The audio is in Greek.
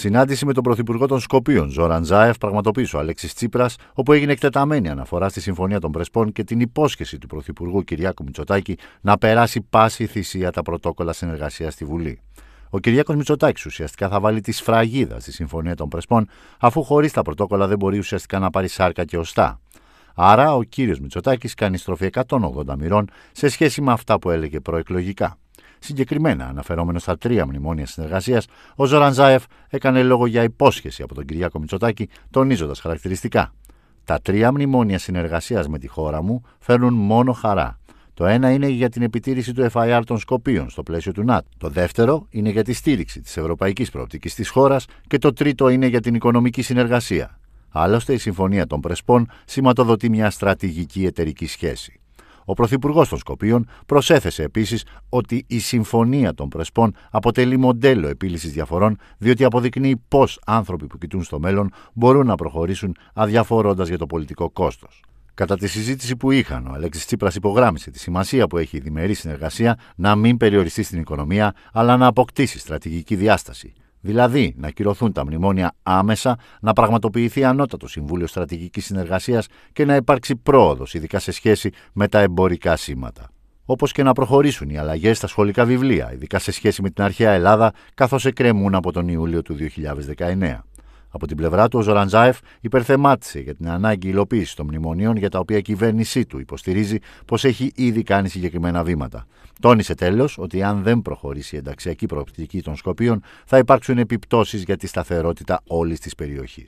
Συνάντηση με τον Πρωθυπουργό των Σκοπίων, Ζωραν Ζάεφ, πραγματοποίησε ο Αλέξης Τσίπρας, όπου έγινε εκτεταμένη αναφορά στη Συμφωνία των Πρεσπών και την υπόσχεση του Πρωθυπουργού Κυριάκου Μητσοτάκη να περάσει πάση θυσία τα πρωτόκολλα συνεργασίας στη Βουλή. Ο Κυριάκος Μητσοτάκης ουσιαστικά θα βάλει τη σφραγίδα στη Συμφωνία των Πρεσπών, αφού χωρίς τα πρωτόκολλα δεν μπορεί ουσιαστικά να πάρει σάρκα και οστά. Άρα ο κύριος Μητσοτάκης κάνει στροφή 180 μοιρών σε σχέση με αυτά που έλεγε προεκλογικά. Συγκεκριμένα, αναφερόμενος στα τρία μνημόνια συνεργασίας, ο Ζωραν Ζάεφ έκανε λόγο για υπόσχεση από τον Κυριάκο Μητσοτάκη, τονίζοντας χαρακτηριστικά. Τα τρία μνημόνια συνεργασίας με τη χώρα μου φέρνουν μόνο χαρά. Το ένα είναι για την επιτήρηση του FIR των Σκοπίων στο πλαίσιο του ΝΑΤ. Το δεύτερο είναι για τη στήριξη της ευρωπαϊκής προοπτικής της χώρας και το τρίτο είναι για την οικονομική συνεργασία. Άλλωστε, η Συμφωνία των Πρεσπών σηματοδοτεί μια στρατηγική εταιρική σχέση. Ο Πρωθυπουργός των Σκοπίων προσέθεσε επίσης ότι η Συμφωνία των Πρεσπών αποτελεί μοντέλο επίλυσης διαφορών, διότι αποδεικνύει πώς άνθρωποι που κοιτούν στο μέλλον μπορούν να προχωρήσουν αδιαφορώντας για το πολιτικό κόστος. Κατά τη συζήτηση που είχαν, ο Αλέξης Τσίπρας υπογράμμισε τη σημασία που έχει η διμερή συνεργασία να μην περιοριστεί στην οικονομία, αλλά να αποκτήσει στρατηγική διάσταση δηλαδή να κυρωθούν τα μνημόνια άμεσα, να πραγματοποιηθεί ανώτατο Συμβούλιο Στρατηγικής Συνεργασίας και να υπάρξει πρόοδος, ειδικά σε σχέση με τα εμπορικά σήματα. Όπως και να προχωρήσουν οι αλλαγές στα σχολικά βιβλία, ειδικά σε σχέση με την αρχαία Ελλάδα, καθώς εκκρεμούν από τον Ιούλιο του 2019. Από την πλευρά του, ο Ζοραντζάεφ υπερθεμάτισε για την ανάγκη υλοποίησης των μνημονίων για τα οποία η κυβέρνησή του υποστηρίζει πως έχει ήδη κάνει συγκεκριμένα βήματα. Τόνισε τέλος ότι αν δεν προχωρήσει η ενταξιακή προοπτική των Σκοπίων, θα υπάρξουν επιπτώσεις για τη σταθερότητα όλης της περιοχής.